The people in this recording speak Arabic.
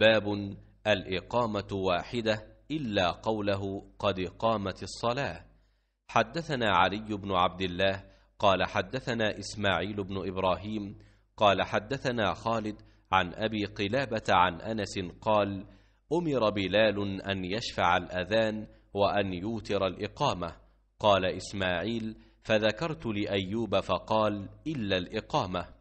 باب الإقامة واحدة إلا قوله قد قامت الصلاة حدثنا علي بن عبد الله قال حدثنا إسماعيل بن إبراهيم قال حدثنا خالد عن أبي قلابة عن أنس قال أمر بلال أن يشفع الأذان وأن يوتر الإقامة قال إسماعيل فذكرت لأيوب فقال إلا الإقامة